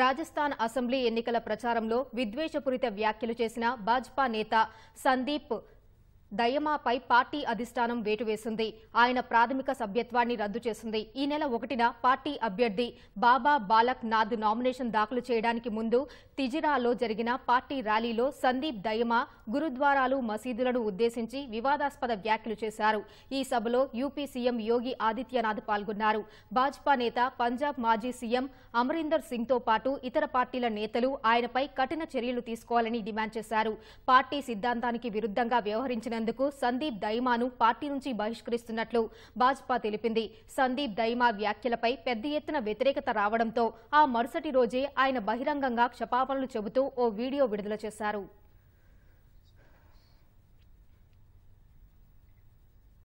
Rajasthan assembly ఎన్నికల ప్రచారంలో విద్వేషపూరిత వ్యాఖ్యలు చేసిన భాజపా నేత సందీప్ దయమాపై పార్టీ అధిష్టానం వేటు వేసింది ఆయన ప్రాథమిక సభ్యత్వాన్ని రద్దు చేసింది ఈ నెల ఒకటిన పార్టీ అభ్యర్థి బాబా బాలక్ నాథ్ నామినేషన్ దాఖలు చేయడానికి ముందు తిజిరాలో జరిగిన పార్టీ ర్యాలీలో సందీప్ దయమా గురుద్వారాలు మసీదులను ఉద్దేశించి వివాదాస్పద వ్యాఖ్యలు చేశారు ఈ సభలో యూపీ సీఎం యోగి ఆదిత్యనాథ్ పాల్గొన్నారు భాజపా నేత పంజాబ్ మాజీ సీఎం అమరీందర్ సింగ్తో పాటు ఇతర పార్టీల నేతలు ఆయనపై కఠిన చర్యలు తీసుకోవాలని డిమాండ్ చేశారు పార్టీ సిద్ధాంతానికి విరుద్ధంగా వ్యవహరించిన చేసినందుకు సందీప్ దైమాను పార్టీ నుంచి బహిష్కరిస్తున్నట్లు భాజపా తెలిపింది సందీప్ దైమా వ్యాఖ్యలపై పెద్ద ఎత్తున వ్యతిరేకత రావడంతో ఆ మరుసటి రోజే ఆయన బహిరంగంగా క్షపాపణలు చెబుతూ ఓ వీడియో విడుదల చేశారు